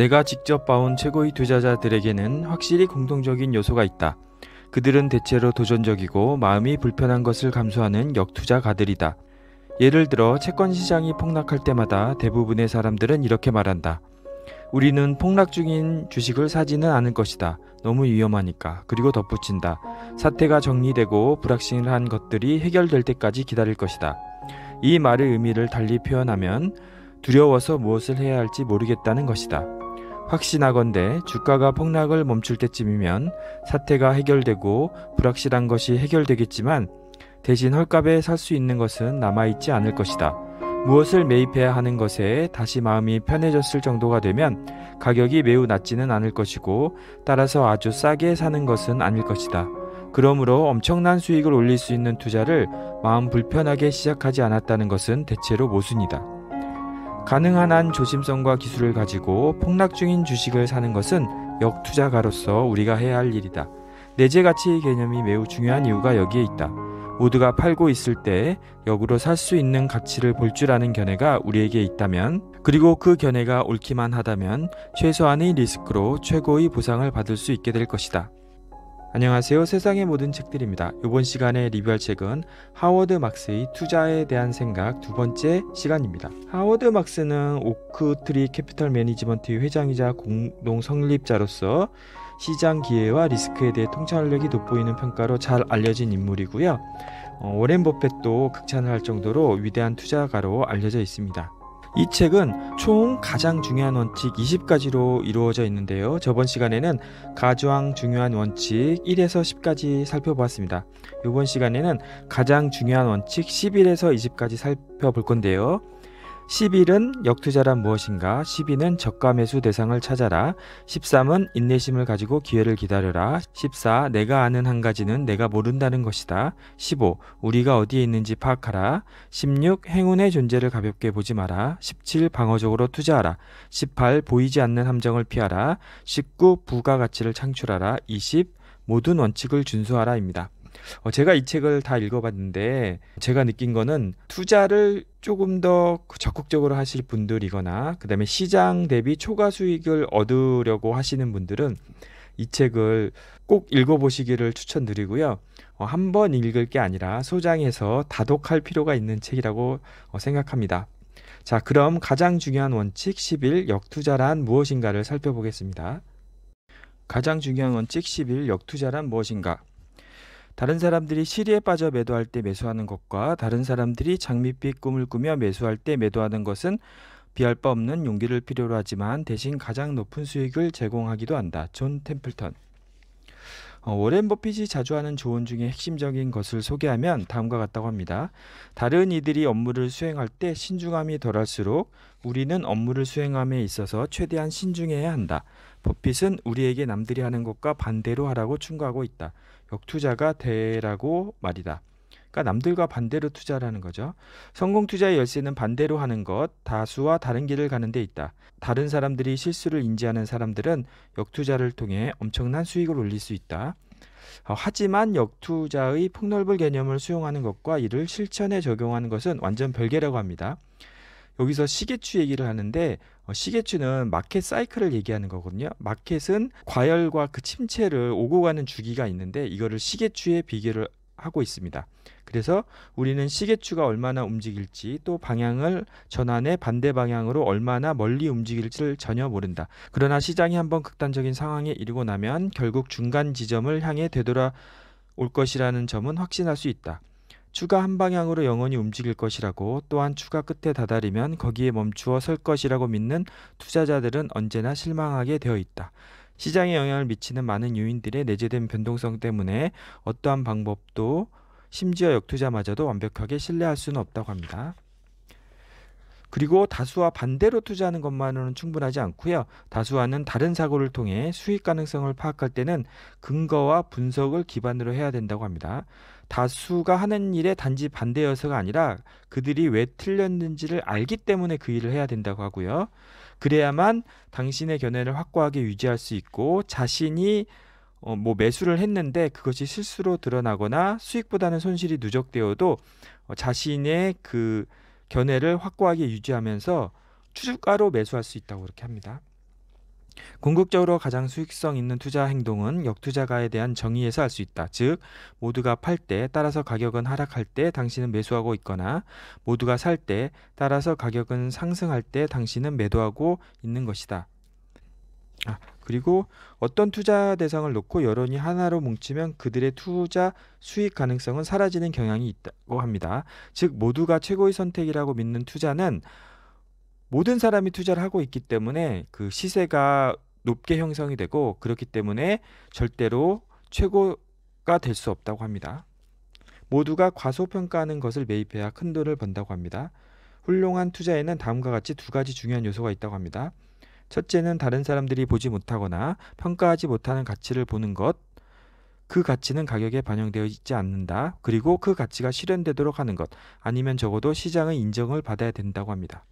내가 직접 봐온 최고의 투자자들에게는 확실히 공통적인 요소가 있다. 그들은 대체로 도전적이고 마음이 불편한 것을 감수하는 역투자가들이다. 예를 들어 채권 시장이 폭락할 때마다 대부분의 사람들은 이렇게 말한다. 우리는 폭락 중인 주식을 사지는 않을 것이다. 너무 위험하니까. 그리고 덧붙인다. 사태가 정리되고 불확실한 것들이 해결될 때까지 기다릴 것이다. 이 말의 의미를 달리 표현하면 두려워서 무엇을 해야 할지 모르겠다는 것이다. 확신하건대 주가가 폭락을 멈출 때쯤이면 사태가 해결되고 불확실한 것이 해결되겠지만 대신 헐값에 살 수 있는 것은 남아있지 않을 것이다. 무엇을 매입해야 하는 것에 다시 마음이 편해졌을 정도가 되면 가격이 매우 낮지는 않을 것이고 따라서 아주 싸게 사는 것은 아닐 것이다. 그러므로 엄청난 수익을 올릴 수 있는 투자를 마음 불편하게 시작하지 않았다는 것은 대체로 모순이다. 가능한 한 조심성과 기술을 가지고 폭락 중인 주식을 사는 것은 역투자가로서 우리가 해야 할 일이다. 내재 가치 의 개념이 매우 중요한 이유가 여기에 있다. 모두가 팔고 있을 때 역으로 살 수 있는 가치를 볼 줄 아는 견해가 우리에게 있다면 그리고 그 견해가 옳기만 하다면 최소한의 리스크로 최고의 보상을 받을 수 있게 될 것이다. 안녕하세요. 세상의 모든 책들입니다. 이번 시간에 리뷰할 책은 하워드 막스의 투자에 대한 생각 두 번째 시간입니다. 하워드 막스는 오크트리 캐피털 매니지먼트의 회장이자 공동 성립자로서 시장 기회와 리스크에 대해 통찰력이 돋보이는 평가로 잘 알려진 인물이고요. 어, 워렌 버핏도 극찬을 할 정도로 위대한 투자가로 알려져 있습니다. 이 책은 총 가장 중요한 원칙 20가지로 이루어져 있는데요. 저번 시간에는 가장 중요한 원칙 1에서 10까지 살펴보았습니다. 이번 시간에는 가장 중요한 원칙 11에서 20까지 살펴볼 건데요. 11은 역투자란 무엇인가? 12는 적가 매수 대상을 찾아라. 13은 인내심을 가지고 기회를 기다려라. 14 내가 아는 한 가지는 내가 모른다는 것이다. 15 우리가 어디에 있는지 파악하라. 16 행운의 존재를 가볍게 보지 마라. 17 방어적으로 투자하라. 18 보이지 않는 함정을 피하라. 19 부가가치를 창출하라. 20 모든 원칙을 준수하라입니다. 어, 제가 이 책을 다 읽어봤는데 제가 느낀 거는 투자를 조금 더 적극적으로 하실 분들이거나 그다음에 시장 대비 초과 수익을 얻으려고 하시는 분들은 이 책을 꼭 읽어보시기를 추천드리고요. 어, 한번 읽을 게 아니라 소장해서 다독할 필요가 있는 책이라고 어, 생각합니다. 자, 그럼 가장 중요한 원칙 11 역투자란 무엇인가를 살펴보겠습니다. 가장 중요한 원칙 11 역투자란 무엇인가? 다른 사람들이 시리에 빠져 매도할 때 매수하는 것과 다른 사람들이 장밋빛 꿈을 꾸며 매수할 때 매도하는 것은 비할 바 없는 용기를 필요로 하지만 대신 가장 높은 수익을 제공하기도 한다. 존 템플턴. 어, 워렌 버핏이 자주 하는 조언 중에 핵심적인 것을 소개하면 다음과 같다고 합니다. 다른 이들이 업무를 수행할 때 신중함이 덜할수록 우리는 업무를 수행함에 있어서 최대한 신중해야 한다. 버핏은 우리에게 남들이 하는 것과 반대로 하라고 충고하고 있다. 역투자가 대라고 말이다. 그러니까 남들과 반대로 투자라는 거죠. 성공 투자의 열쇠는 반대로 하는 것, 다수와 다른 길을 가는 데 있다. 다른 사람들이 실수를 인지하는 사람들은 역투자를 통해 엄청난 수익을 올릴 수 있다. 어, 하지만 역투자의 폭넓은 개념을 수용하는 것과 이를 실천에 적용하는 것은 완전 별개라고 합니다. 여기서 시계추 얘기를 하는데 어, 시계추는 마켓 사이클을 얘기하는 거거든요. 마켓은 과열과 그 침체를 오고 가는 주기가 있는데 이거를 시계추에 비교를 하고 있습니다. 그래서 우리는 시계추가 얼마나 움직일지 또 방향을 전환해 반대 방향으로 얼마나 멀리 움직일지를 전혀 모른다. 그러나 시장이 한번 극단적인 상황에 이르고 나면 결국 중간 지점을 향해 되돌아 올 것이라는 점은 확신할 수 있다. 추가 한 방향으로 영원히 움직일 것이라고 또한 추가 끝에 다다르면 거기에 멈추어 설 것이라고 믿는 투자자들은 언제나 실망하게 되어 있다. 시장에 영향을 미치는 많은 요인들의 내재된 변동성 때문에 어떠한 방법도 심지어 역투자마저도 완벽하게 신뢰할 수는 없다고 합니다. 그리고 다수와 반대로 투자하는 것만으로는 충분하지 않고요. 다수와는 다른 사고를 통해 수익 가능성을 파악할 때는 근거와 분석을 기반으로 해야 된다고 합니다. 다수가 하는 일에 단지 반대여서가 아니라 그들이 왜 틀렸는지를 알기 때문에 그 일을 해야 된다고 하고요. 그래야만 당신의 견해를 확고하게 유지할 수 있고 자신이 어, 뭐 매수를 했는데 그것이 실수로 드러나거나 수익보다는 손실이 누적되어도 어, 자신의 그 견해를 확고하게 유지하면서 추주가로 매수할 수 있다고 그렇게 합니다. 궁극적으로 가장 수익성 있는 투자 행동은 역투자가에 대한 정의에서 알 수 있다. 즉, 모두가 팔 때 따라서 가격은 하락할 때 당신은 매수하고 있거나 모두가 살 때 따라서 가격은 상승할 때 당신은 매도하고 있는 것이다. 아, 그리고 어떤 투자 대상을 놓고 여론이 하나로 뭉치면 그들의 투자 수익 가능성은 사라지는 경향이 있다고 합니다. 즉 모두가 최고의 선택이라고 믿는 투자는 모든 사람이 투자를 하고 있기 때문에 그 시세가 높게 형성이 되고 그렇기 때문에 절대로 최고가 될 수 없다고 합니다. 모두가 과소평가하는 것을 매입해야 큰 돈을 번다고 합니다. 훌륭한 투자에는 다음과 같이 두 가지 중요한 요소가 있다고 합니다. 첫째는 다른 사람들이 보지 못하거나 평가하지 못하는 가치를 보는 것. 그 가치는 가격에 반영되어 있지 않는다. 그리고 그 가치가 실현되도록 하는 것. 아니면 적어도 시장의 인정을 받아야 된다고 합니다.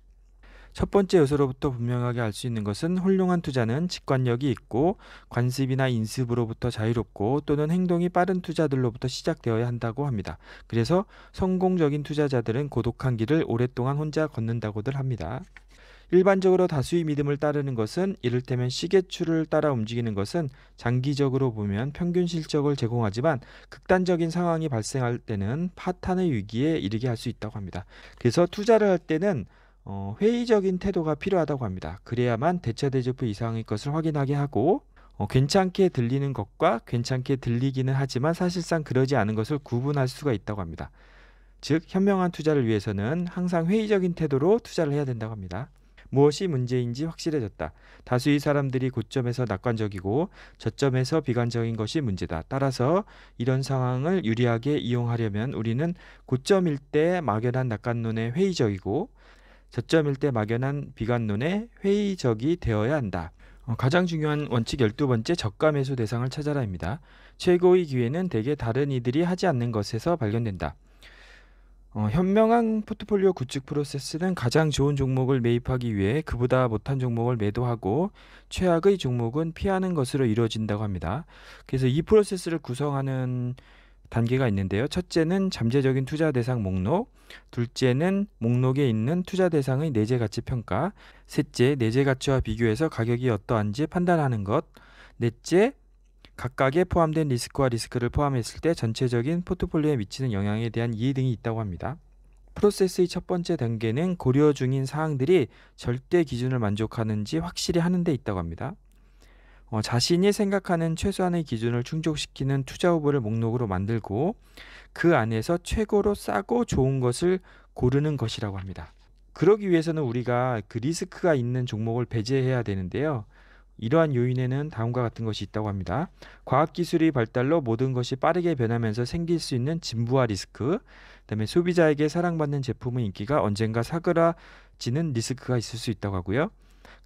첫 번째 요소로부터 분명하게 알 수 있는 것은 훌륭한 투자는 직관력이 있고 관습이나 인습으로부터 자유롭고 또는 행동이 빠른 투자들로부터 시작되어야 한다고 합니다. 그래서 성공적인 투자자들은 고독한 길을 오랫동안 혼자 걷는다고들 합니다. 일반적으로 다수의 믿음을 따르는 것은 이를테면 시계추를 따라 움직이는 것은 장기적으로 보면 평균 실적을 제공하지만 극단적인 상황이 발생할 때는 파탄의 위기에 이르게 할 수 있다고 합니다. 그래서 투자를 할 때는 어, 회의적인 태도가 필요하다고 합니다. 그래야만 대차 대조표 이상의 것을 확인하게 하고 어, 괜찮게 들리는 것과 괜찮게 들리기는 하지만 사실상 그러지 않은 것을 구분할 수가 있다고 합니다. 즉 현명한 투자를 위해서는 항상 회의적인 태도로 투자를 해야 된다고 합니다. 무엇이 문제인지 확실해졌다. 다수의 사람들이 고점에서 낙관적이고 저점에서 비관적인 것이 문제다. 따라서 이런 상황을 유리하게 이용하려면 우리는 고점일 때 막연한 낙관론에 회의적이고 저점일 때 막연한 비관론에 회의적이 되어야 한다. 어, 가장 중요한 원칙 12번째 저가 매수 대상을 찾아라입니다. 최고의 기회는 대개 다른 이들이 하지 않는 것에서 발견된다. 어, 현명한 포트폴리오 구축 프로세스는 가장 좋은 종목을 매입하기 위해 그보다 못한 종목을 매도하고 최악의 종목은 피하는 것으로 이루어진다고 합니다. 그래서 이 프로세스를 구성하는 단계가 있는데요. 첫째는 잠재적인 투자 대상 목록, 둘째는 목록에 있는 투자 대상의 내재 가치 평가, 셋째 내재 가치와 비교해서 가격이 어떠한지 판단하는 것, 넷째 각각에 포함된 리스크와 리스크를 포함했을 때 전체적인 포트폴리오에 미치는 영향에 대한 이해 등이 있다고 합니다. 프로세스의 첫 번째 단계는 고려 중인 사항들이 절대 기준을 만족하는지 확실히 하는 데 있다고 합니다. 어, 자신이 생각하는 최소한의 기준을 충족시키는 투자 후보를 목록으로 만들고 그 안에서 최고로 싸고 좋은 것을 고르는 것이라고 합니다. 그러기 위해서는 우리가 그 리스크가 있는 종목을 배제해야 되는데요. 이러한 요인에는 다음과 같은 것이 있다고 합니다. 과학기술이 발달로 모든 것이 빠르게 변하면서 생길 수 있는 진부화 리스크, 그다음에 소비자에게 사랑받는 제품의 인기가 언젠가 사그라지는 리스크가 있을 수 있다고 하고요.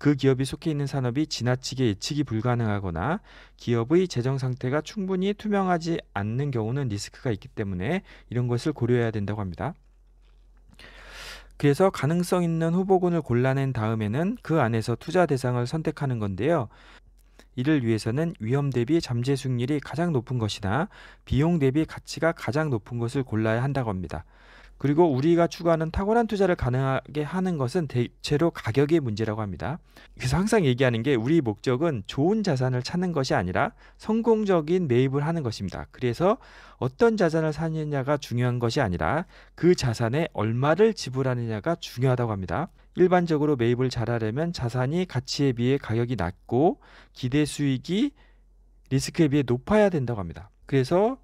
그 기업이 속해 있는 산업이 지나치게 예측이 불가능하거나 기업의 재정 상태가 충분히 투명하지 않는 경우는 리스크가 있기 때문에 이런 것을 고려해야 된다고 합니다. 그래서 가능성 있는 후보군을 골라낸 다음에는 그 안에서 투자 대상을 선택하는 건데요. 이를 위해서는 위험 대비 잠재 수익률이 가장 높은 것이나 비용 대비 가치가 가장 높은 것을 골라야 한다고 합니다. 그리고 우리가 추구하는 탁월한 투자를 가능하게 하는 것은 대체로 가격의 문제라고 합니다. 그래서 항상 얘기하는 게 우리 목적은 좋은 자산을 찾는 것이 아니라 성공적인 매입을 하는 것입니다. 그래서 어떤 자산을 사느냐가 중요한 것이 아니라 그 자산에 얼마를 지불하느냐가 중요하다고 합니다. 일반적으로 매입을 잘하려면 자산이 가치에 비해 가격이 낮고 기대 수익이 리스크에 비해 높아야 된다고 합니다. 그래서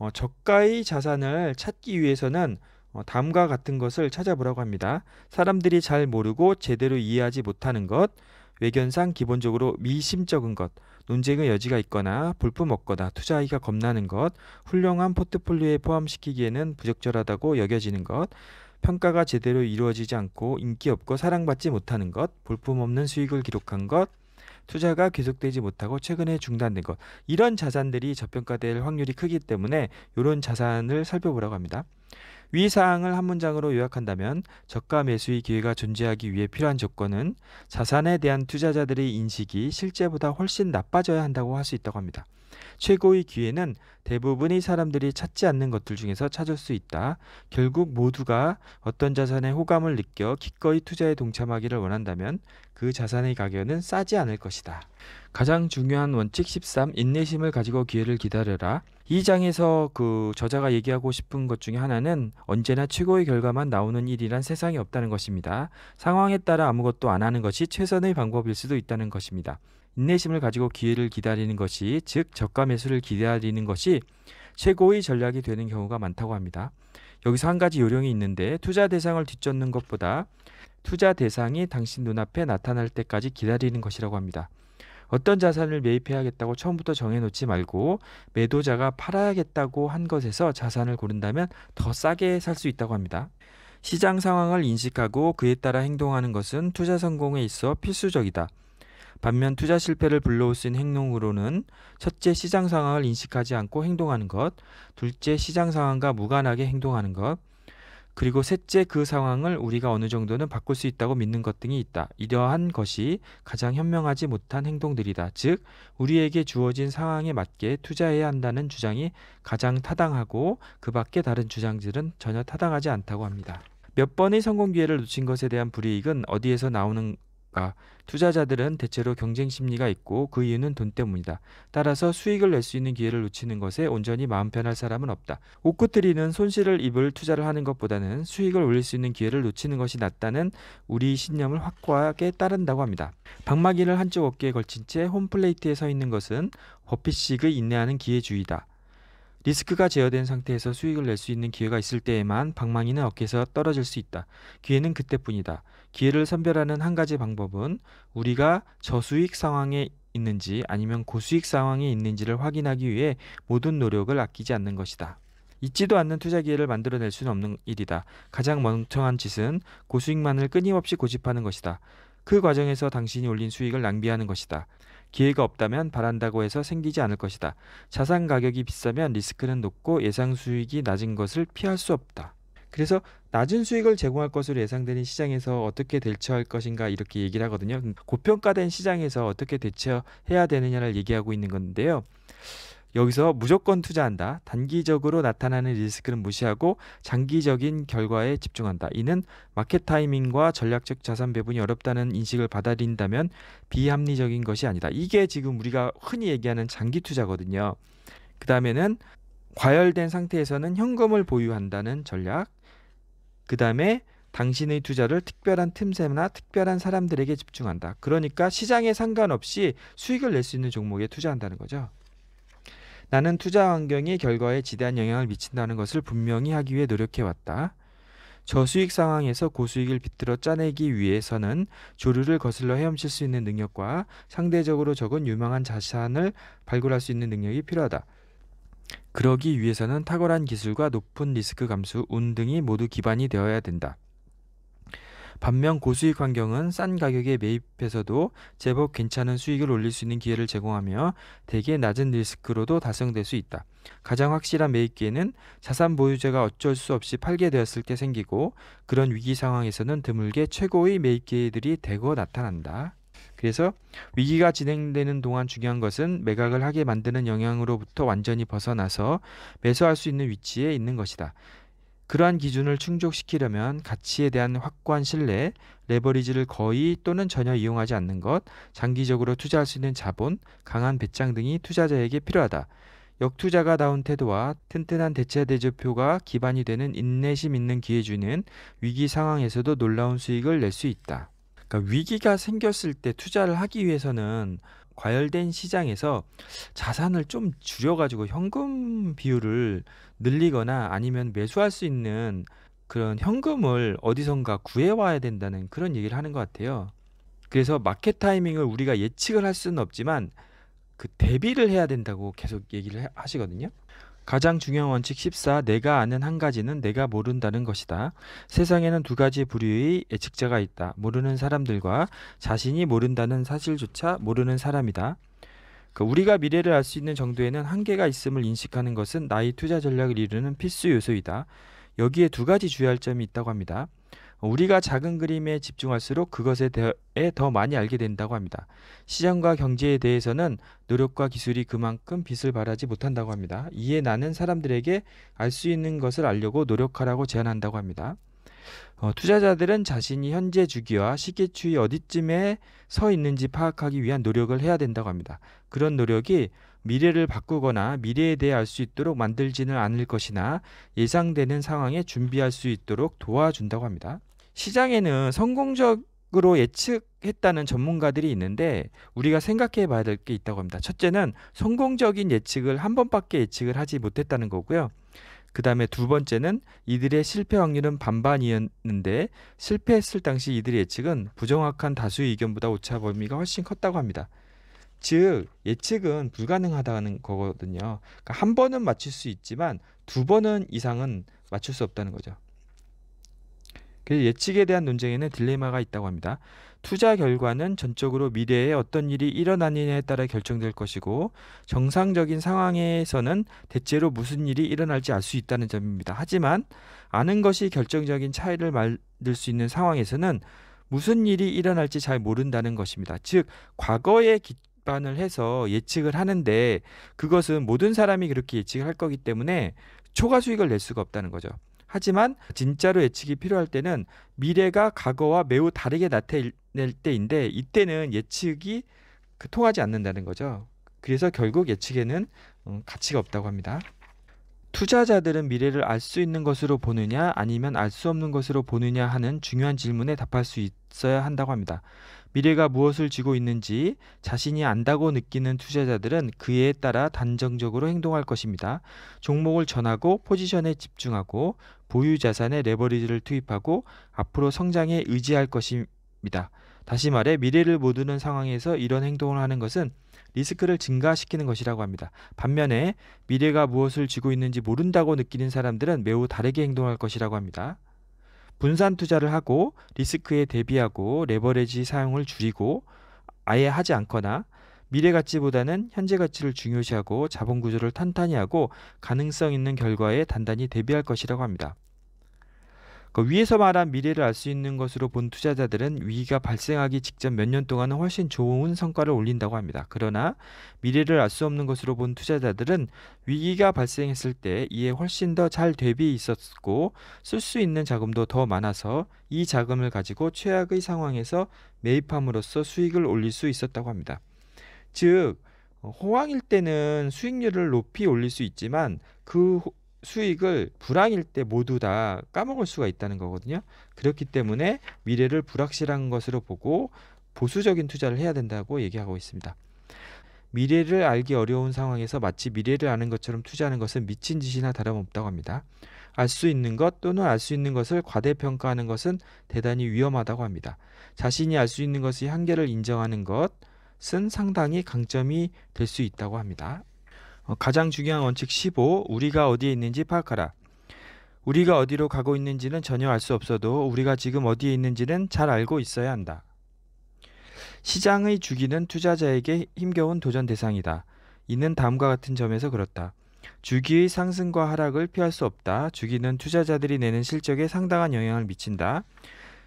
어, 저가의 자산을 찾기 위해서는 다음과 어, 같은 것을 찾아보라고 합니다. 사람들이 잘 모르고 제대로 이해하지 못하는 것, 외견상 기본적으로 미심쩍은 것, 논쟁의 여지가 있거나 볼품 없거나 투자하기가 겁나는 것, 훌륭한 포트폴리오에 포함시키기에는 부적절하다고 여겨지는 것, 평가가 제대로 이루어지지 않고 인기 없고 사랑받지 못하는 것, 볼품 없는 수익을 기록한 것, 투자가 계속되지 못하고 최근에 중단된 것 이런 자산들이 저평가될 확률이 크기 때문에 이런 자산을 살펴보라고 합니다. 위 사항을 한 문장으로 요약한다면 저가 매수의 기회가 존재하기 위해 필요한 조건은 자산에 대한 투자자들의 인식이 실제보다 훨씬 나빠져야 한다고 할 수 있다고 합니다. 최고의 기회는 대부분의 사람들이 찾지 않는 것들 중에서 찾을 수 있다. 결국 모두가 어떤 자산에 호감을 느껴 기꺼이 투자에 동참하기를 원한다면 그 자산의 가격은 싸지 않을 것이다. 가장 중요한 원칙 13 인내심을 가지고 기회를 기다려라. 이 장에서 그 저자가 얘기하고 싶은 것 중에 하나는 언제나 최고의 결과만 나오는 일이란 세상에 없다는 것입니다. 상황에 따라 아무것도 안 하는 것이 최선의 방법일 수도 있다는 것입니다. 인내심을 가지고 기회를 기다리는 것이 즉 저가 매수를 기다리는 것이 최고의 전략이 되는 경우가 많다고 합니다. 여기서 한 가지 요령이 있는데 투자 대상을 뒤쫓는 것보다 투자 대상이 당신 눈앞에 나타날 때까지 기다리는 것이라고 합니다. 어떤 자산을 매입해야겠다고 처음부터 정해놓지 말고 매도자가 팔아야겠다고 한 것에서 자산을 고른다면 더 싸게 살 수 있다고 합니다. 시장 상황을 인식하고 그에 따라 행동하는 것은 투자 성공에 있어 필수적이다. 반면 투자 실패를 불러올 수 있는 행동으로는 첫째 시장 상황을 인식하지 않고 행동하는 것, 둘째 시장 상황과 무관하게 행동하는 것, 그리고 셋째 그 상황을 우리가 어느 정도는 바꿀 수 있다고 믿는 것 등이 있다. 이러한 것이 가장 현명하지 못한 행동들이다. 즉, 우리에게 주어진 상황에 맞게 투자해야 한다는 주장이 가장 타당하고 그 밖에 다른 주장들은 전혀 타당하지 않다고 합니다. 몇 번의 성공 기회를 놓친 것에 대한 불이익은 어디에서 나오는 있을까? 아, 투자자들은 대체로 경쟁 심리가 있고 그 이유는 돈 때문이다. 따라서 수익을 낼 수 있는 기회를 놓치는 것에 온전히 마음 편할 사람은 없다. 옥구트리는 손실을 입을 투자를 하는 것보다는 수익을 올릴 수 있는 기회를 놓치는 것이 낫다는 우리 신념을 확고하게 따른다고 합니다. 방마기를 한쪽 어깨에 걸친 채 홈플레이트에 서 있는 것은 버핏식의 인내하는 기회주의다. 리스크가 제어된 상태에서 수익을 낼 수 있는 기회가 있을 때에만 방망이는 어깨에서 떨어질 수 있다. 기회는 그때뿐이다. 기회를 선별하는 한 가지 방법은 우리가 저수익 상황에 있는지 아니면 고수익 상황에 있는지를 확인하기 위해 모든 노력을 아끼지 않는 것이다. 잊지도 않는 투자 기회를 만들어낼 수는 없는 일이다. 가장 멍청한 짓은 고수익만을 끊임없이 고집하는 것이다. 그 과정에서 당신이 올린 수익을 낭비하는 것이다. 기회가 없다면 바란다고 해서 생기지 않을 것이다. 자산 가격이 비싸면 리스크는 높고 예상 수익이 낮은 것을 피할 수 없다. 그래서 낮은 수익을 제공할 것으로 예상되는 시장에서 어떻게 대처할 것인가 이렇게 얘기를 하거든요. 고평가된 시장에서 어떻게 대처해야 되느냐를 얘기하고 있는 건데요. 여기서 무조건 투자한다. 단기적으로 나타나는 리스크는 무시하고 장기적인 결과에 집중한다. 이는 마켓 타이밍과 전략적 자산 배분이 어렵다는 인식을 받아들인다면 비합리적인 것이 아니다. 이게 지금 우리가 흔히 얘기하는 장기 투자거든요. 그 다음에는 과열된 상태에서는 현금을 보유한다는 전략. 그 다음에 당신의 투자를 특별한 틈새나 특별한 사람들에게 집중한다. 그러니까 시장에 상관없이 수익을 낼 수 있는 종목에 투자한다는 거죠. 나는 투자 환경이 결과에 지대한 영향을 미친다는 것을 분명히 하기 위해 노력해왔다. 저수익 상황에서 고수익을 비틀어 짜내기 위해서는 조류를 거슬러 헤엄칠 수 있는 능력과 상대적으로 적은 유망한 자산을 발굴할 수 있는 능력이 필요하다. 그러기 위해서는 탁월한 기술과 높은 리스크 감수, 운 등이 모두 기반이 되어야 된다. 반면 고수익 환경은 싼 가격에 매입해서도 제법 괜찮은 수익을 올릴 수 있는 기회를 제공하며 대개 낮은 리스크로도 달성될 수 있다. 가장 확실한 매입기에는 자산 보유자가 어쩔 수 없이 팔게 되었을 때 생기고 그런 위기 상황에서는 드물게 최고의 매입 기회들이 대거 나타난다. 그래서 위기가 진행되는 동안 중요한 것은 매각을 하게 만드는 영향으로부터 완전히 벗어나서 매수할 수 있는 위치에 있는 것이다. 그러한 기준을 충족시키려면 가치에 대한 확고한 신뢰, 레버리지를 거의 또는 전혀 이용하지 않는 것, 장기적으로 투자할 수 있는 자본, 강한 배짱 등이 투자자에게 필요하다. 역투자가다운 태도와 튼튼한 대체 대조표가 기반이 되는 인내심 있는 기회주는 위기 상황에서도 놀라운 수익을 낼 수 있다. 그러니까 위기가 생겼을 때 투자를 하기 위해서는 과열된 시장에서 자산을 좀 줄여가지고 현금 비율을 늘리거나 아니면 매수할 수 있는 그런 현금을 어디선가 구해와야 된다는 그런 얘기를 하는 것 같아요. 그래서 마켓 타이밍을 우리가 예측을 할 수는 없지만 그 대비를 해야 된다고 계속 얘기를 하시거든요. 가장 중요한 원칙 14. 내가 아는 한 가지는 내가 모른다는 것이다. 세상에는 두 가지 부류의 예측자가 있다. 모르는 사람들과 자신이 모른다는 사실조차 모르는 사람이다. 그 우리가 미래를 알 수 있는 정도에는 한계가 있음을 인식하는 것은 나의 투자 전략을 이루는 필수 요소이다. 여기에 두 가지 주의할 점이 있다고 합니다. 우리가 작은 그림에 집중할수록 그것에 대해 더 많이 알게 된다고 합니다. 시장과 경제에 대해서는 노력과 기술이 그만큼 빛을 발하지 못한다고 합니다. 이에 나는 사람들에게 알 수 있는 것을 알려고 노력하라고 제안한다고 합니다. 어, 투자자들은 자신이 현재 주기와 시계추위 어디쯤에 서 있는지 파악하기 위한 노력을 해야 된다고 합니다. 그런 노력이 미래를 바꾸거나 미래에 대해 알 수 있도록 만들지는 않을 것이나 예상되는 상황에 준비할 수 있도록 도와준다고 합니다. 시장에는 성공적 으로 예측했다는 전문가들이 있는데 우리가 생각해 봐야 될 게 있다고 합니다. 첫째는 성공적인 예측을 한 번밖에 예측을 하지 못했다는 거고요. 그 다음에 두 번째는 이들의 실패 확률은 반반이었는데 실패했을 당시 이들의 예측은 부정확한 다수의 의견보다 오차 범위가 훨씬 컸다고 합니다. 즉 예측은 불가능하다는 거거든요. 그러니까 한 번은 맞출 수 있지만 두 번은 이상은 맞출 수 없다는 거죠. 그래서 예측에 대한 논쟁에는 딜레마가 있다고 합니다. 투자 결과는 전적으로 미래에 어떤 일이 일어나느냐에 따라 결정될 것이고 정상적인 상황에서는 대체로 무슨 일이 일어날지 알 수 있다는 점입니다. 하지만 아는 것이 결정적인 차이를 만들 수 있는 상황에서는 무슨 일이 일어날지 잘 모른다는 것입니다. 즉 과거에 기반을 해서 예측을 하는데 그것은 모든 사람이 그렇게 예측을 할 거기 때문에 초과 수익을 낼 수가 없다는 거죠. 하지만 진짜로 예측이 필요할 때는 미래가 과거와 매우 다르게 나타낼 때인데 이때는 예측이 그 통하지 않는다는 거죠. 그래서 결국 예측에는 어, 가치가 없다고 합니다. 투자자들은 미래를 알 수 있는 것으로 보느냐 아니면 알 수 없는 것으로 보느냐 하는 중요한 질문에 답할 수 있어야 한다고 합니다. 미래가 무엇을 쥐고 있는지 자신이 안다고 느끼는 투자자들은 그에 따라 단정적으로 행동할 것입니다. 종목을 전하고 포지션에 집중하고 보유 자산에 레버리지를 투입하고 앞으로 성장에 의지할 것입니다. 다시 말해 미래를 모두는 상황에서 이런 행동을 하는 것은 리스크를 증가시키는 것이라고 합니다. 반면에 미래가 무엇을 쥐고 있는지 모른다고 느끼는 사람들은 매우 다르게 행동할 것이라고 합니다. 분산 투자를 하고 리스크에 대비하고 레버리지 사용을 줄이고 아예 하지 않거나 미래 가치보다는 현재 가치를 중요시하고 자본 구조를 탄탄히 하고 가능성 있는 결과에 단단히 대비할 것이라고 합니다. 그 위에서 말한 미래를 알 수 있는 것으로 본 투자자들은 위기가 발생하기 직전 몇 년 동안은 훨씬 좋은 성과를 올린다고 합니다. 그러나 미래를 알 수 없는 것으로 본 투자자들은 위기가 발생했을 때 이에 훨씬 더 잘 대비해 있었고 쓸 수 있는 자금도 더 많아서 이 자금을 가지고 최악의 상황에서 매입함으로써 수익을 올릴 수 있었다고 합니다. 즉 호황일 때는 수익률을 높이 올릴 수 있지만 그 수익을 불황일 때 모두 다 까먹을 수가 있다는 거거든요. 그렇기 때문에 미래를 불확실한 것으로 보고 보수적인 투자를 해야 된다고 얘기하고 있습니다. 미래를 알기 어려운 상황에서 마치 미래를 아는 것처럼 투자하는 것은 미친 짓이나 다름없다고 합니다. 알 수 있는 것 또는 알 수 있는 것을 과대평가하는 것은 대단히 위험하다고 합니다. 자신이 알 수 있는 것의 한계를 인정하는 것은 상당히 강점이 될 수 있다고 합니다. 어, 가장 중요한 원칙 15 우리가 어디에 있는지 파악하라. 우리가 어디로 가고 있는지는 전혀 알 수 없어도 우리가 지금 어디에 있는지는 잘 알고 있어야 한다. 시장의 주기는 투자자에게 힘겨운 도전 대상이다. 이는 다음과 같은 점에서 그렇다. 주기의 상승과 하락을 피할 수 없다. 주기는 투자자들이 내는 실적에 상당한 영향을 미친다.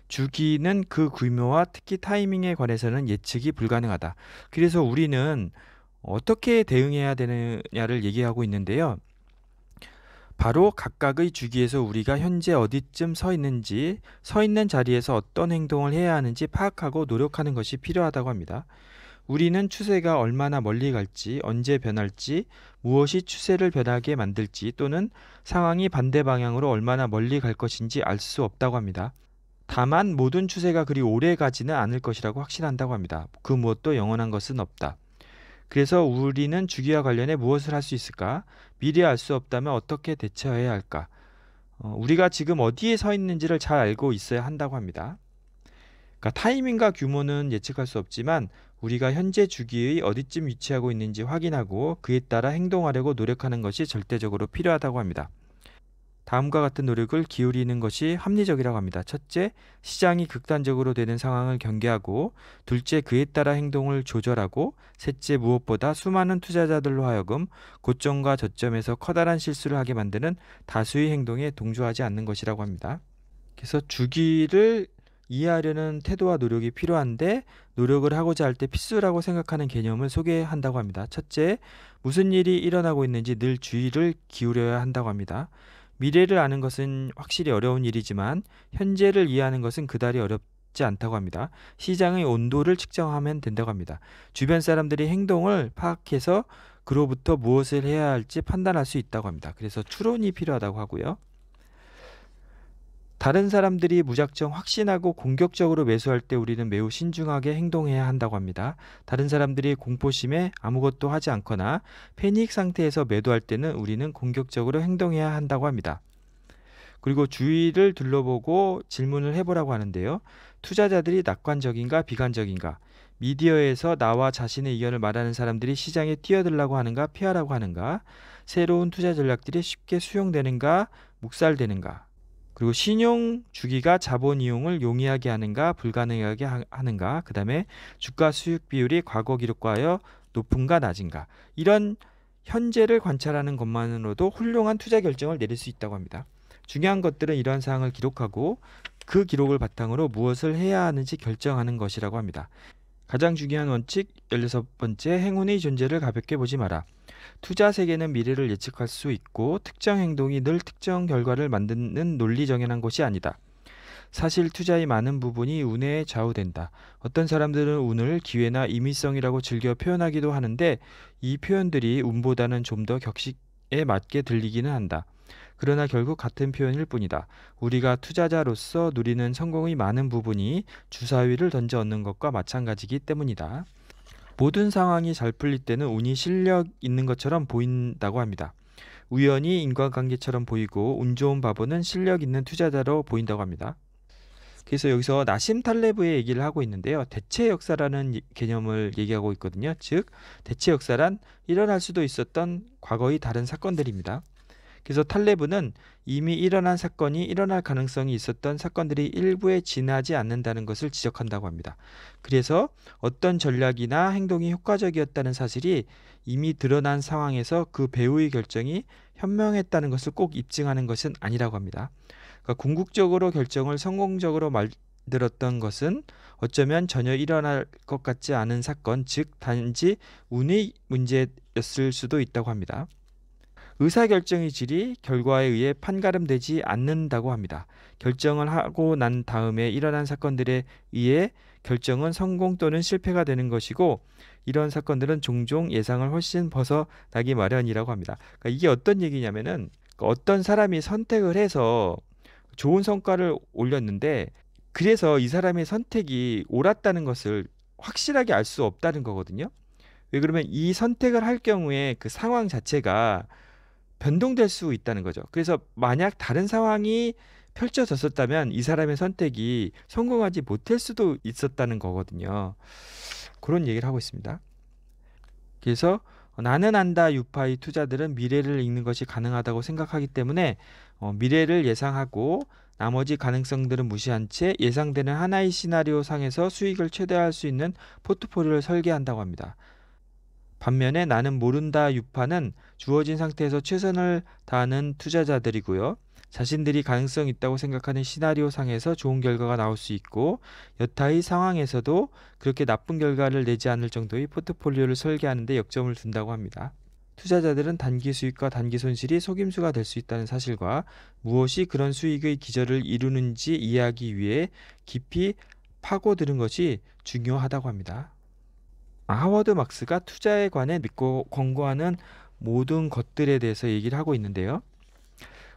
주기는 그 규모와 특히 타이밍에 관해서는 예측이 불가능하다. 그래서 우리는 어떻게 대응해야 되느냐를 얘기하고 있는데요. 바로 각각의 주기에서 우리가 현재 어디쯤 서 있는지, 서 있는 자리에서 어떤 행동을 해야 하는지 파악하고 노력하는 것이 필요하다고 합니다. 우리는 추세가 얼마나 멀리 갈지, 언제 변할지, 무엇이 추세를 변하게 만들지 또는 상황이 반대 방향으로 얼마나 멀리 갈 것인지 알 수 없다고 합니다. 다만 모든 추세가 그리 오래 가지는 않을 것이라고 확신한다고 합니다. 그 무엇도 영원한 것은 없다. 그래서 우리는 주기와 관련해 무엇을 할 수 있을까? 미리 알 수 없다면 어떻게 대처해야 할까? 어, 우리가 지금 어디에 서 있는지를 잘 알고 있어야 한다고 합니다. 그러니까 타이밍과 규모는 예측할 수 없지만 우리가 현재 주기의 어디쯤 위치하고 있는지 확인하고 그에 따라 행동하려고 노력하는 것이 절대적으로 필요하다고 합니다. 다음과 같은 노력을 기울이는 것이 합리적이라고 합니다. 첫째, 시장이 극단적으로 되는 상황을 경계하고, 둘째, 그에 따라 행동을 조절하고, 셋째, 무엇보다 수많은 투자자들로 하여금 고점과 저점에서 커다란 실수를 하게 만드는 다수의 행동에 동조하지 않는 것이라고 합니다. 그래서 주기를 이해하려는 태도와 노력이 필요한데 노력을 하고자 할 때 필수라고 생각하는 개념을 소개한다고 합니다. 첫째, 무슨 일이 일어나고 있는지 늘 주의를 기울여야 한다고 합니다. 미래를 아는 것은 확실히 어려운 일이지만 현재를 이해하는 것은 그다지 어렵지 않다고 합니다. 시장의 온도를 측정하면 된다고 합니다. 주변 사람들이 행동을 파악해서 그로부터 무엇을 해야 할지 판단할 수 있다고 합니다. 그래서 추론이 필요하다고 하고요. 다른 사람들이 무작정 확신하고 공격적으로 매수할 때 우리는 매우 신중하게 행동해야 한다고 합니다. 다른 사람들이 공포심에 아무것도 하지 않거나 패닉 상태에서 매도할 때는 우리는 공격적으로 행동해야 한다고 합니다. 그리고 주위를 둘러보고 질문을 해보라고 하는데요. 투자자들이 낙관적인가 비관적인가? 미디어에서 나와 자신의 의견을 말하는 사람들이 시장에 뛰어들라고 하는가 피하라고 하는가? 새로운 투자 전략들이 쉽게 수용되는가 묵살되는가? 그리고 신용 주기가 자본 이용을 용이하게 하는가 불가능하게 하는가 그다음에 주가 수익 비율이 과거 기록과하여 높은가 낮은가 이런 현재를 관찰하는 것만으로도 훌륭한 투자 결정을 내릴 수 있다고 합니다. 중요한 것들은 이러한 사항을 기록하고 그 기록을 바탕으로 무엇을 해야 하는지 결정하는 것이라고 합니다. 가장 중요한 원칙 16번째 행운의 존재를 가볍게 보지 마라. 투자 세계는 미래를 예측할 수 있고 특정 행동이 늘 특정 결과를 만드는 논리 정연한 것이 아니다. 사실 투자의 많은 부분이 운에 좌우된다. 어떤 사람들은 운을 기회나 임의성이라고 즐겨 표현하기도 하는데 이 표현들이 운보다는 좀 더 격식에 맞게 들리기는 한다. 그러나 결국 같은 표현일 뿐이다. 우리가 투자자로서 누리는 성공의 많은 부분이 주사위를 던져 얻는 것과 마찬가지이기 때문이다. 모든 상황이 잘 풀릴 때는 운이 실력 있는 것처럼 보인다고 합니다. 우연히 인과관계처럼 보이고 운 좋은 바보는 실력 있는 투자자로 보인다고 합니다. 그래서 여기서 나심 탈레브의 얘기를 하고 있는데요. 대체 역사라는 개념을 얘기하고 있거든요. 즉 대체 역사란 일어날 수도 있었던 과거의 다른 사건들입니다. 그래서 탈레브는 이미 일어난 사건이 일어날 가능성이 있었던 사건들이 일부에 지나지 않는다는 것을 지적한다고 합니다. 그래서 어떤 전략이나 행동이 효과적이었다는 사실이 이미 드러난 상황에서 그배후의 결정이 현명했다는 것을 꼭 입증하는 것은 아니라고 합니다. 그러니까 궁극적으로 결정을 성공적으로 말, 들었던 것은 어쩌면 전혀 일어날 것 같지 않은 사건, 즉 단지 운의 문제였을 수도 있다고 합니다. 의사결정의 질이 결과에 의해 판가름되지 않는다고 합니다. 결정을 하고 난 다음에 일어난 사건들에 의해 결정은 성공 또는 실패가 되는 것이고 이런 사건들은 종종 예상을 훨씬 벗어나기 마련이라고 합니다. 그러니까 이게 어떤 얘기냐면은 어떤 사람이 선택을 해서 좋은 성과를 올렸는데 그래서 이 사람의 선택이 옳았다는 것을 확실하게 알 수 없다는 거거든요. 왜 그러면 이 선택을 할 경우에 그 상황 자체가 변동될 수 있다는 거죠. 그래서 만약 다른 상황이 펼쳐졌었다면 이 사람의 선택이 성공하지 못할 수도 있었다는 거거든요. 그런 얘기를 하고 있습니다. 그래서 나는 안다 유파의 투자들은 미래를 읽는 것이 가능하다고 생각하기 때문에 어, 미래를 예상하고 나머지 가능성들은 무시한 채 예상되는 하나의 시나리오 상에서 수익을 최대화할 수 있는 포트폴리오를 설계한다고 합니다. 반면에 나는 모른다 유파는 주어진 상태에서 최선을 다하는 투자자들이고요. 자신들이 가능성 있다고 생각하는 시나리오 상에서 좋은 결과가 나올 수 있고 여타의 상황에서도 그렇게 나쁜 결과를 내지 않을 정도의 포트폴리오를 설계하는데 역점을 둔다고 합니다. 투자자들은 단기 수익과 단기 손실이 속임수가 될 수 있다는 사실과 무엇이 그런 수익의 기절을 이루는지 이해하기 위해 깊이 파고드는 것이 중요하다고 합니다. 아, 하워드 막스가 투자에 관해 믿고 권고하는 모든 것들에 대해서 얘기를 하고 있는데요.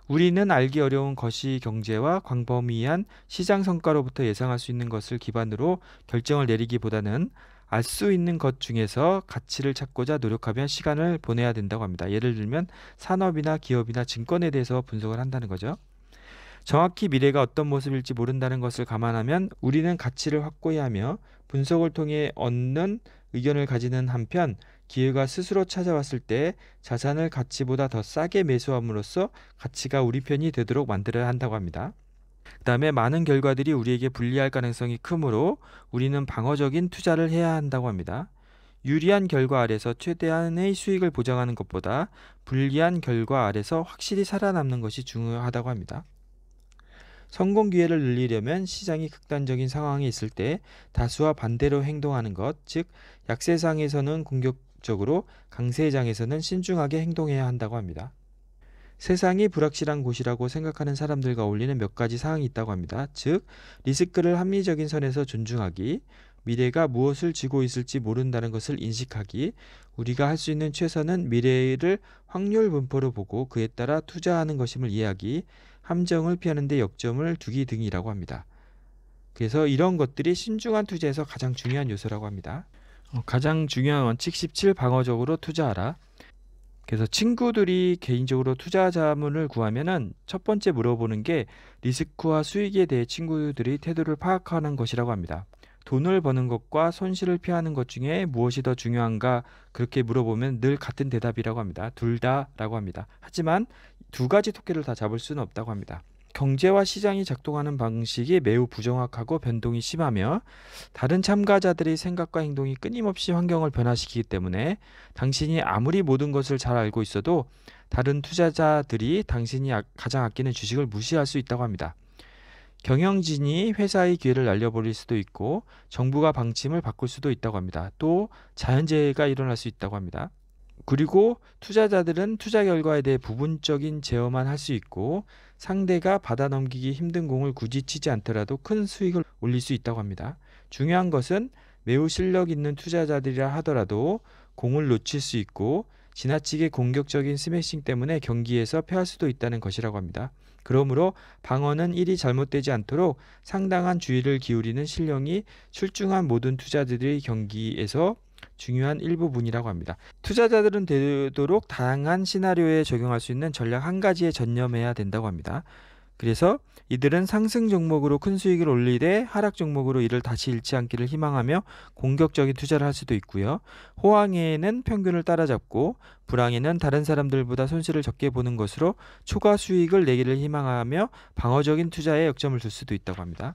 우리는 알기 어려운 거시 경제와 광범위한 시장 성과로부터 예상할 수 있는 것을 기반으로 결정을 내리기보다는 알 수 있는 것 중에서 가치를 찾고자 노력하면 시간을 보내야 된다고 합니다. 예를 들면 산업이나 기업이나 증권에 대해서 분석을 한다는 거죠. 정확히 미래가 어떤 모습일지 모른다는 것을 감안하면 우리는 가치를 확고히 하며 분석을 통해 얻는 의견을 가지는 한편 기회가 스스로 찾아왔을 때 자산을 가치보다 더 싸게 매수함으로써 가치가 우리 편이 되도록 만들어야 한다고 합니다. 그 다음에 많은 결과들이 우리에게 불리할 가능성이 크므로 우리는 방어적인 투자를 해야 한다고 합니다. 유리한 결과 아래서 최대한의 수익을 보장하는 것보다 불리한 결과 아래서 확실히 살아남는 것이 중요하다고 합니다. 성공 기회를 늘리려면 시장이 극단적인 상황에 있을 때 다수와 반대로 행동하는 것, 즉약세상에서는 공격적으로 강세장에서는 신중하게 행동해야 한다고 합니다. 세상이 불확실한 곳이라고 생각하는 사람들과 어울리는 몇 가지 사항이 있다고 합니다. 즉, 리스크를 합리적인 선에서 존중하기, 미래가 무엇을 지고 있을지 모른다는 것을 인식하기, 우리가 할 수 있는 최선은 미래를 확률 분포로 보고 그에 따라 투자하는 것임을 이해하기, 함정을 피하는데 역점을 두기 등이라고 합니다. 그래서 이런 것들이 신중한 투자에서 가장 중요한 요소라고 합니다. 어, 가장 중요한 원칙 17 방어적으로 투자하라. 그래서 친구들이 개인적으로 투자 자문을 구하면은 첫 번째 물어보는 게 리스크와 수익에 대해 친구들이 태도를 파악하는 것이라고 합니다. 돈을 버는 것과 손실을 피하는 것 중에 무엇이 더 중요한가 그렇게 물어보면 늘 같은 대답이라고 합니다. 둘 다라고 합니다. 하지만 두 가지 토끼를 다 잡을 수는 없다고 합니다. 경제와 시장이 작동하는 방식이 매우 부정확하고 변동이 심하며 다른 참가자들의 생각과 행동이 끊임없이 환경을 변화시키기 때문에 당신이 아무리 모든 것을 잘 알고 있어도 다른 투자자들이 당신이 아, 가장 아끼는 주식을 무시할 수 있다고 합니다. 경영진이 회사의 기회를 날려버릴 수도 있고 정부가 방침을 바꿀 수도 있다고 합니다. 또 자연재해가 일어날 수 있다고 합니다. 그리고 투자자들은 투자 결과에 대해 부분적인 제어만 할 수 있고 상대가 받아 넘기기 힘든 공을 굳이 치지 않더라도 큰 수익을 올릴 수 있다고 합니다. 중요한 것은 매우 실력 있는 투자자들이라 하더라도 공을 놓칠 수 있고 지나치게 공격적인 스매싱 때문에 경기에서 패할 수도 있다는 것이라고 합니다. 그러므로 방어는 일이 잘못되지 않도록 상당한 주의를 기울이는 신령이 출중한 모든 투자들의 경기에서 중요한 일부분이라고 합니다. 투자자들은 되도록 다양한 시나리오에 적용할 수 있는 전략 한 가지에 전념해야 된다고 합니다. 그래서 이들은 상승 종목으로 큰 수익을 올리되 하락 종목으로 이를 다시 잃지 않기를 희망하며 공격적인 투자를 할 수도 있고요. 호황에는 평균을 따라잡고 불황에는 다른 사람들보다 손실을 적게 보는 것으로 초과 수익을 내기를 희망하며 방어적인 투자에 역점을 둘 수도 있다고 합니다.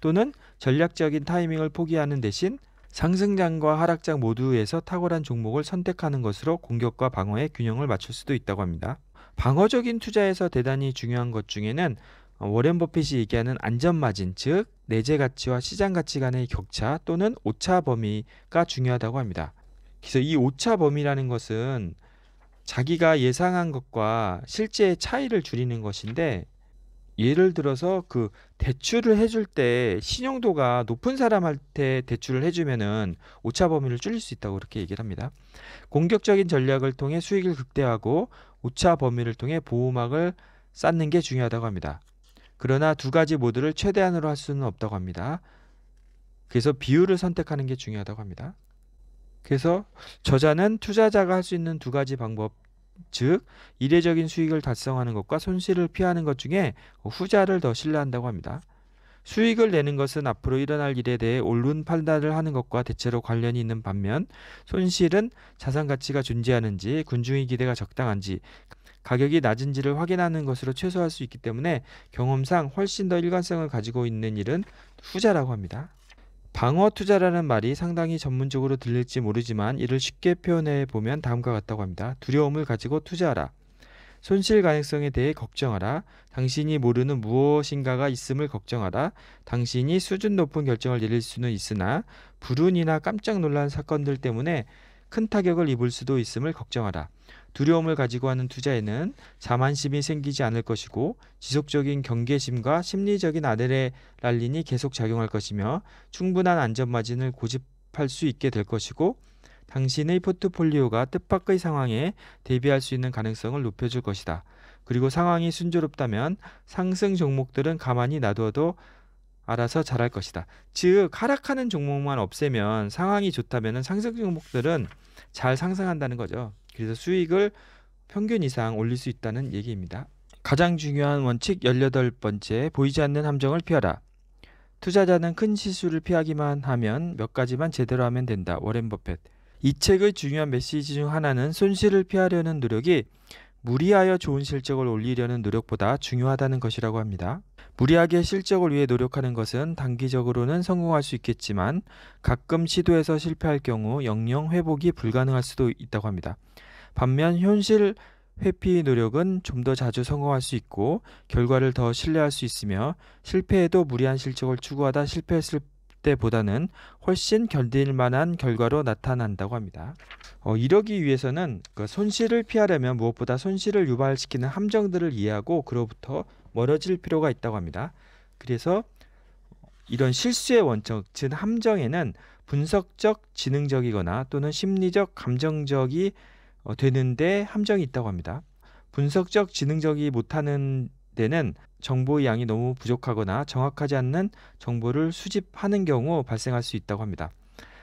또는 전략적인 타이밍을 포기하는 대신 상승장과 하락장 모두에서 탁월한 종목을 선택하는 것으로 공격과 방어의 균형을 맞출 수도 있다고 합니다. 방어적인 투자에서 대단히 중요한 것 중에는 어, 워렌 버핏이 얘기하는 안전 마진, 즉 내재 가치와 시장 가치 간의 격차 또는 오차 범위가 중요하다고 합니다. 그래서 이 오차 범위라는 것은 자기가 예상한 것과 실제의 차이를 줄이는 것인데 예를 들어서 그 대출을 해줄 때 신용도가 높은 사람한테 대출을 해주면은 오차 범위를 줄일 수 있다고 그렇게 얘기를 합니다. 공격적인 전략을 통해 수익을 극대화하고 오차 범위를 통해 보호막을 쌓는 게 중요하다고 합니다. 그러나 두 가지 모드를 최대한으로 할 수는 없다고 합니다. 그래서 비율을 선택하는 게 중요하다고 합니다. 그래서 저자는 투자자가 할 수 있는 두 가지 방법 즉 이례적인 수익을 달성하는 것과 손실을 피하는 것 중에 후자를 더 신뢰한다고 합니다. 수익을 내는 것은 앞으로 일어날 일에 대해 옳은 판단을 하는 것과 대체로 관련이 있는 반면 손실은 자산 가치가 존재하는지 군중의 기대가 적당한지 가격이 낮은지를 확인하는 것으로 최소화할 수 있기 때문에 경험상 훨씬 더 일관성을 가지고 있는 일은 투자라고 합니다. 방어 투자라는 말이 상당히 전문적으로 들릴지 모르지만 이를 쉽게 표현해 보면 다음과 같다고 합니다. 두려움을 가지고 투자하라. 손실 가능성에 대해 걱정하라. 당신이 모르는 무엇인가가 있음을 걱정하라. 당신이 수준 높은 결정을 내릴 수는 있으나 불운이나 깜짝 놀란 사건들 때문에 큰 타격을 입을 수도 있음을 걱정하라. 두려움을 가지고 하는 투자에는 자만심이 생기지 않을 것이고 지속적인 경계심과 심리적인 아데레날린이 계속 작용할 것이며 충분한 안전 마진을 고집할 수 있게 될 것이고 당신의 포트폴리오가 뜻밖의 상황에 대비할 수 있는 가능성을 높여줄 것이다. 그리고 상황이 순조롭다면 상승 종목들은 가만히 놔두어도 알아서 잘할 것이다. 즉 하락하는 종목만 없애면 상황이 좋다면 상승 종목들은 잘 상승한다는 거죠. 그래서 수익을 평균 이상 올릴 수 있다는 얘기입니다. 가장 중요한 원칙 18번째 보이지 않는 함정을 피하라. 투자자는 큰 실수를 피하기만 하면 몇 가지만 제대로 하면 된다. 워렌 버펫. 이 책의 중요한 메시지 중 하나는 손실을 피하려는 노력이 무리하여 좋은 실적을 올리려는 노력보다 중요하다는 것이라고 합니다. 무리하게 실적을 위해 노력하는 것은 단기적으로는 성공할 수 있겠지만 가끔 시도해서 실패할 경우 영영 회복이 불가능할 수도 있다고 합니다. 반면 현실 회피 노력은 좀 더 자주 성공할 수 있고 결과를 더 신뢰할 수 있으며 실패해도 무리한 실적을 추구하다 실패했을 때보다는 훨씬 견딜 만한 결과로 나타난다고 합니다. 어, 이러기 위해서는 그 손실을 피하려면 무엇보다 손실을 유발시키는 함정들을 이해하고 그로부터 멀어질 필요가 있다고 합니다. 그래서 이런 실수의 원천, 즉 함정에는 분석적, 지능적이거나 또는 심리적, 감정적이 어, 되는데 함정이 있다고 합니다. 분석적, 지능적이 못하는 때는 정보의 양이 너무 부족하거나 정확하지 않는 정보를 수집하는 경우 발생할 수 있다고 합니다.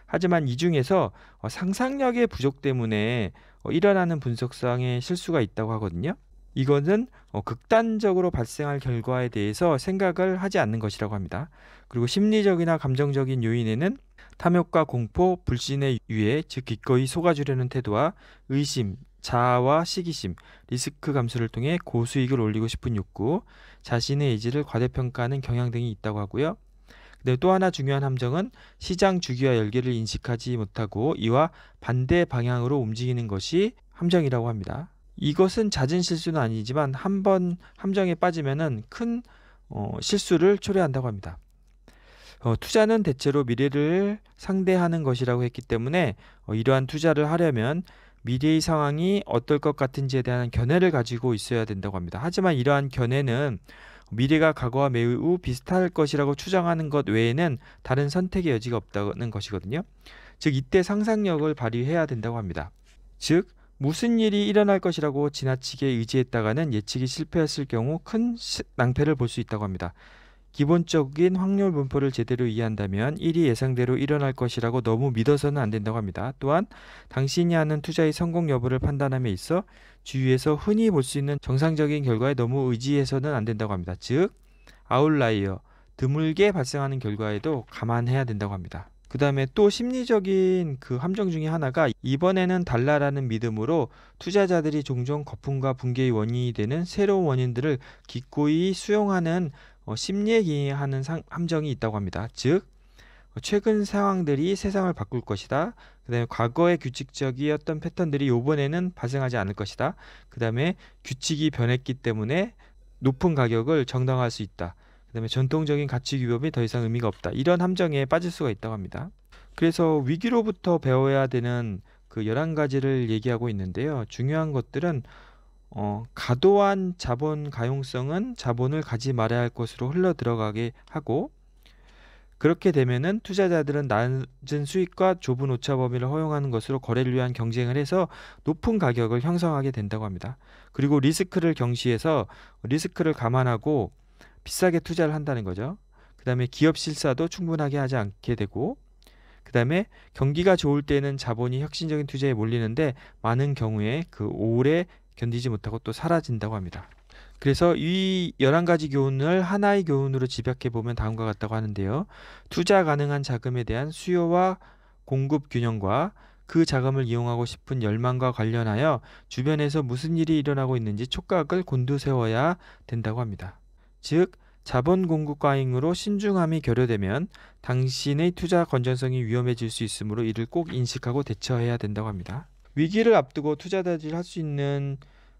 하지만 이 중에서 어, 상상력의 부족 때문에 어, 일어나는 분석상의 실수가 있다고 하거든요. 이거는 어, 극단적으로 발생할 결과에 대해서 생각을 하지 않는 것이라고 합니다. 그리고 심리적이나 감정적인 요인에는 탐욕과 공포, 불신의 유해, 즉 기꺼이 속아주려는 태도와 의심, 자아와 시기심, 리스크 감수를 통해 고수익을 올리고 싶은 욕구, 자신의 의지를 과대평가하는 경향 등이 있다고 하고요. 근데 또 하나 중요한 함정은 시장 주기와 열기를 인식하지 못하고 이와 반대 방향으로 움직이는 것이 함정이라고 합니다. 이것은 잦은 실수는 아니지만 한 번 함정에 빠지면큰 어, 실수를 초래한다고 합니다. 어, 투자는 대체로 미래를 상대하는 것이라고 했기 때문에 어, 이러한 투자를 하려면 미래의 상황이 어떨 것 같은지에 대한 견해를 가지고 있어야 된다고 합니다. 하지만 이러한 견해는 미래가 과거와 매우 비슷할 것이라고 추정하는 것 외에는 다른 선택의 여지가 없다는 것이거든요. 즉 이때 상상력을 발휘해야 된다고 합니다. 즉 무슨 일이 일어날 것이라고 지나치게 의지했다가는 예측이 실패했을 경우 큰 낭패를 볼 수 있다고 합니다. 기본적인 확률 분포를 제대로 이해한다면 일이 예상대로 일어날 것이라고 너무 믿어서는 안 된다고 합니다. 또한 당신이 하는 투자의 성공 여부를 판단함에 있어 주위에서 흔히 볼 수 있는 정상적인 결과에 너무 의지해서는 안 된다고 합니다. 즉 아웃라이어, 드물게 발생하는 결과에도 감안해야 된다고 합니다. 그 다음에 또 심리적인 그 함정 중에 하나가 이번에는 달라라는 믿음으로 투자자들이 종종 거품과 붕괴의 원인이 되는 새로운 원인들을 기꺼이 수용하는 어, 심리하는 상, 함정이 있다고 합니다. 즉 최근 상황들이 세상을 바꿀 것이다. 그 다음에 과거의 규칙적이었던 패턴들이 요번에는 발생하지 않을 것이다. 그 다음에 규칙이 변했기 때문에 높은 가격을 정당화할 수 있다. 그 다음에 전통적인 가치 규범이 더 이상 의미가 없다. 이런 함정에 빠질 수가 있다고 합니다. 그래서 위기로부터 배워야 되는 그 열한 가지를 얘기하고 있는데요. 중요한 것들은 어, 과도한 자본 가용성은 자본을 가지 말아야 할 것으로 흘러 들어가게 하고 그렇게 되면은 투자자들은 낮은 수익과 좁은 오차 범위를 허용하는 것으로 거래를 위한 경쟁을 해서 높은 가격을 형성하게 된다고 합니다. 그리고 리스크를 경시해서 리스크를 감안하고 비싸게 투자를 한다는 거죠. 그 다음에 기업 실사도 충분하게 하지 않게 되고 그 다음에 경기가 좋을 때는 자본이 혁신적인 투자에 몰리는데 많은 경우에 그 오래 견디지 못하고 또 사라진다고 합니다. 그래서 이1 1 가지 교훈을 하나의 교훈으로 집약해 보면 다음과 같다고 하는데요. 투자 가능한 자금에 대한 수요와 공급 균형과 그 자금을 이용하고 싶은 열망과 관련하여 주변에서 무슨 일이 일어나고 있는지 촉각을 곤두세워야 된다고 합니다. 즉, 자본 공급과 잉으로 신중함이 결여되면 당신의 투자 건전성이 위험해질 수 있으므로 이를 꼭 인식하고 대처해야 된다고 합니다. 위기를 앞두고 투자자질 할 수 있는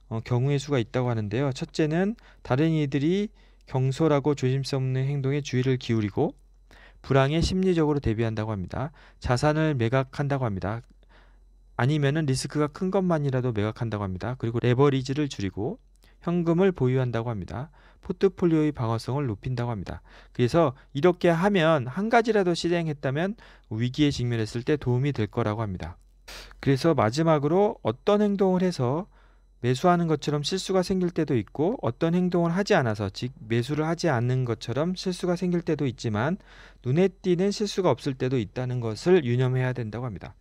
어, 경우의 수가 있다고 하는데요. 첫째는 다른 이들이 경솔하고 조심성없는 행동에 주의를 기울이고 불황에 심리적으로 대비한다고 합니다. 자산을 매각한다고 합니다. 아니면은 리스크가 큰 것만이라도 매각한다고 합니다. 그리고 레버리지를 줄이고 현금을 보유한다고 합니다. 포트폴리오의 방어성을 높인다고 합니다. 그래서 이렇게 하면 한 가지라도 실행했다면 위기에 직면했을 때 도움이 될 거라고 합니다. 그래서 마지막으로 어떤 행동을 해서 매수하는 것처럼 실수가 생길 때도 있고 어떤 행동을 하지 않아서 즉 매수를 하지 않는 것처럼 실수가 생길 때도 있지만 눈에 띄는 실수가 없을 때도 있다는 것을 유념해야 된다고 합니다.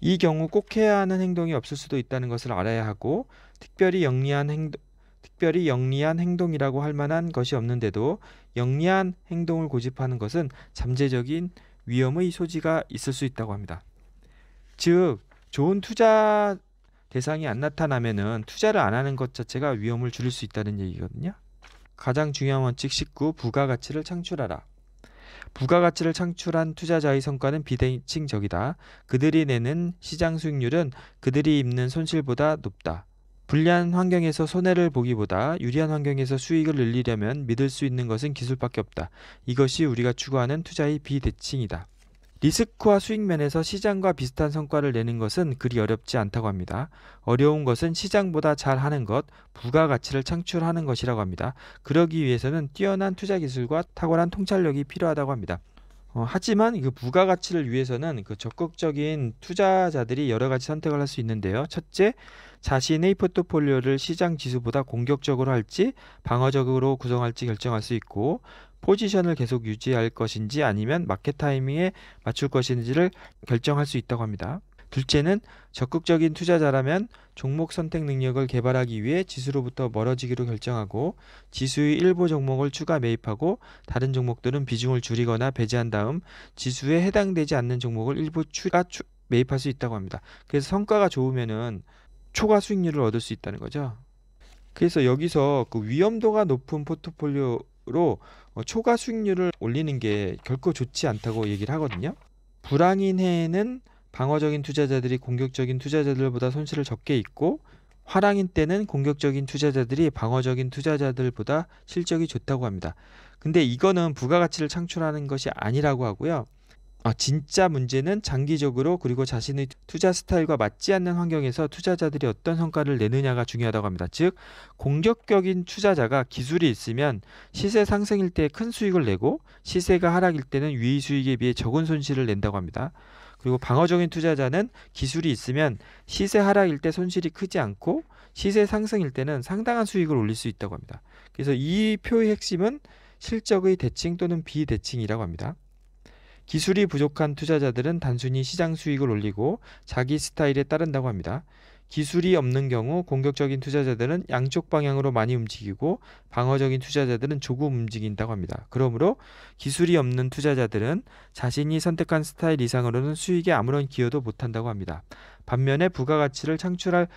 이 경우 꼭 해야 하는 행동이 없을 수도 있다는 것을 알아야 하고 특별히 영리한 행동 특별히 영리한 행동이라고 할 만한 것이 없는데도 영리한 행동을 고집하는 것은 잠재적인 위험의 소지가 있을 수 있다고 합니다. 즉 좋은 투자 대상이 안 나타나면은 투자를 안 하는 것 자체가 위험을 줄일 수 있다는 얘기거든요. 가장 중요한 원칙 19 부가가치를 창출하라. 부가가치를 창출한 투자자의 성과는 비대칭적이다. 그들이 내는 시장 수익률은 그들이 입는 손실보다 높다. 불리한 환경에서 손해를 보기보다 유리한 환경에서 수익을 늘리려면 믿을 수 있는 것은 기술밖에 없다. 이것이 우리가 추구하는 투자의 비대칭이다. 리스크와 수익 면에서 시장과 비슷한 성과를 내는 것은 그리 어렵지 않다고 합니다. 어려운 것은 시장보다 잘하는 것, 부가가치를 창출하는 것이라고 합니다. 그러기 위해서는 뛰어난 투자 기술과 탁월한 통찰력이 필요하다고 합니다. 어, 하지만 그 부가가치를 위해서는 그 적극적인 투자자들이 여러 가지 선택을 할 수 있는데요. 첫째, 자신의 포트폴리오를 시장 지수보다 공격적으로 할지 방어적으로 구성할지 결정할 수 있고 포지션을 계속 유지할 것인지 아니면 마켓 타이밍에 맞출 것인지를 결정할 수 있다고 합니다. 둘째는 적극적인 투자자라면 종목 선택 능력을 개발하기 위해 지수로부터 멀어지기로 결정하고 지수의 일부 종목을 추가 매입하고 다른 종목들은 비중을 줄이거나 배제한 다음 지수에 해당되지 않는 종목을 일부 추가 추, 매입할 수 있다고 합니다. 그래서 성과가 좋으면은 초과 수익률을 얻을 수 있다는 거죠. 그래서 여기서 그 위험도가 높은 포트폴리오 로 어, 초과 수익률을 올리는 게 결코 좋지 않다고 얘기를 하거든요. 불황인 해에는 방어적인 투자자들이 공격적인 투자자들보다 손실을 적게 입고 화랑인 때는 공격적인 투자자들이 방어적인 투자자들보다 실적이 좋다고 합니다. 근데 이거는 부가가치를 창출하는 것이 아니라고 하고요. 아, 진짜 문제는 장기적으로 그리고 자신의 투자 스타일과 맞지 않는 환경에서 투자자들이 어떤 성과를 내느냐가 중요하다고 합니다. 즉 공격적인 투자자가 기술이 있으면 시세 상승일 때 큰 수익을 내고 시세가 하락일 때는 위 수익에 비해 적은 손실을 낸다고 합니다. 그리고 방어적인 투자자는 기술이 있으면 시세 하락일 때 손실이 크지 않고 시세 상승일 때는 상당한 수익을 올릴 수 있다고 합니다. 그래서 이 표의 핵심은 실적의 대칭 또는 비대칭이라고 합니다. 기술이 부족한 투자자들은 단순히 시장 수익을 올리고 자기 스타일에 따른다고 합니다. 기술이 없는 경우 공격적인 투자자들은 양쪽 방향으로 많이 움직이고 방어적인 투자자들은 조금 움직인다고 합니다. 그러므로 기술이 없는 투자자들은 자신이 선택한 스타일 이상으로는 수익에 아무런 기여도 못한다고 합니다. 반면에 부가가치를 창출할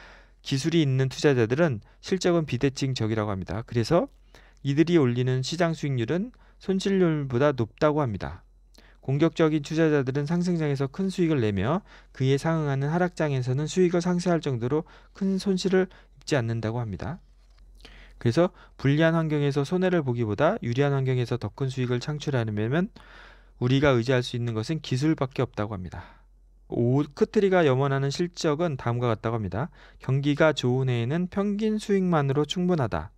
기술이 있는 투자자들은 실적은 비대칭적이라고 합니다. 그래서 이들이 올리는 시장 수익률은 손실률보다 높다고 합니다. 공격적인 투자자들은 상승장에서 큰 수익을 내며 그에 상응하는 하락장에서는 수익을 상쇄할 정도로 큰 손실을 입지 않는다고 합니다. 그래서 불리한 환경에서 손해를 보기보다 유리한 환경에서 더 큰 수익을 창출하려면 우리가 의지할 수 있는 것은 기술밖에 없다고 합니다. 오크트리가 염원하는 실적은 다음과 같다고 합니다. 경기가 좋은 해에는 평균 수익만으로 충분하다.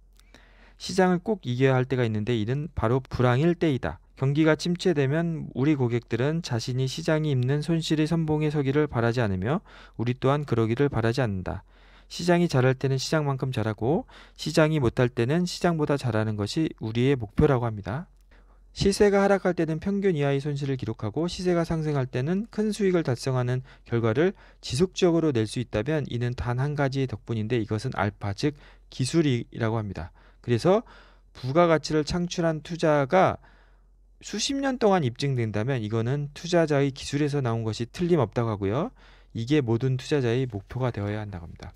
시장을 꼭 이겨야 할 때가 있는데 이는 바로 불황일 때이다. 경기가 침체되면 우리 고객들은 자신이 시장이 입는 손실이 선봉에 서기를 바라지 않으며 우리 또한 그러기를 바라지 않는다. 시장이 잘할 때는 시장만큼 잘하고 시장이 못할 때는 시장보다 잘하는 것이 우리의 목표라고 합니다. 시세가 하락할 때는 평균 이하의 손실을 기록하고 시세가 상승할 때는 큰 수익을 달성하는 결과를 지속적으로 낼 수 있다면 이는 단 한 가지의 덕분인데 이것은 알파 즉 기술이라고 합니다. 그래서 부가가치를 창출한 투자가 수십 년 동안 입증된다면 이거는 투자자의 기술에서 나온 것이 틀림없다고 하고요. 이게 모든 투자자의 목표가 되어야 한다고 합니다.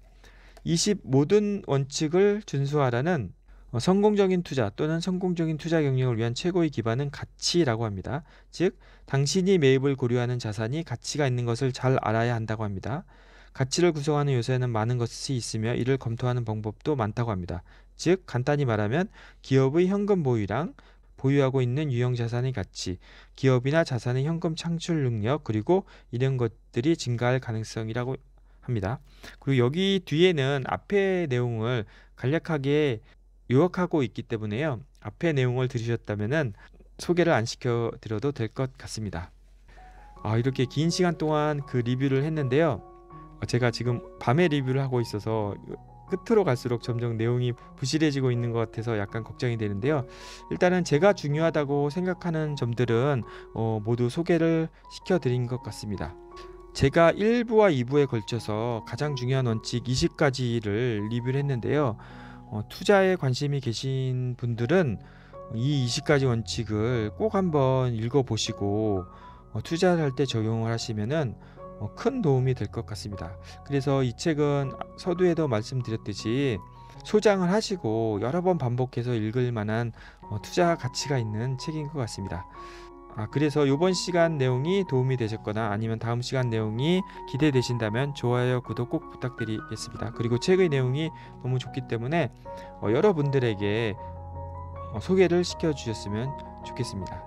20 모든 원칙을 준수하라는 어, 성공적인 투자 또는 성공적인 투자 경영을 위한 최고의 기반은 가치라고 합니다. 즉, 당신이 매입을 고려하는 자산이 가치가 있는 것을 잘 알아야 한다고 합니다. 가치를 구성하는 요소에는 많은 것이 있으며 이를 검토하는 방법도 많다고 합니다. 즉, 간단히 말하면 기업의 현금 보유량 보유하고 있는 유형 자산의 가치, 기업이나 자산의 현금 창출 능력 그리고 이런 것들이 증가할 가능성이라고 합니다. 그리고 여기 뒤에는 앞의 내용을 간략하게 요약하고 있기 때문에요. 앞의 내용을 들으셨다면은 소개를 안 시켜 드려도 될 것 같습니다. 아, 이렇게 긴 시간 동안 그 리뷰를 했는데요. 어, 제가 지금 밤에 리뷰를 하고 있어서 끝으로 갈수록 점점 내용이 부실해지고 있는 것 같아서 약간 걱정이 되는데요. 일단은 제가 중요하다고 생각하는 점들은 어, 모두 소개를 시켜드린 것 같습니다. 제가 1부와 2부에 걸쳐서 가장 중요한 원칙 20가지를 리뷰를 했는데요. 어, 투자에 관심이 계신 분들은 이 20가지 원칙을 꼭 한번 읽어보시고 어, 투자를 할 때 적용을 하시면은 어, 큰 도움이 될 것 같습니다. 그래서 이 책은 서두에도 말씀드렸듯이 소장을 하시고 여러 번 반복해서 읽을 만한 어, 투자 가치가 있는 책인 것 같습니다. 아, 그래서 이번 시간 내용이 도움이 되셨거나 아니면 다음 시간 내용이 기대되신다면 좋아요, 구독 꼭 부탁드리겠습니다. 그리고 책의 내용이 너무 좋기 때문에 어, 여러분들에게 소개를 시켜주셨으면 좋겠습니다.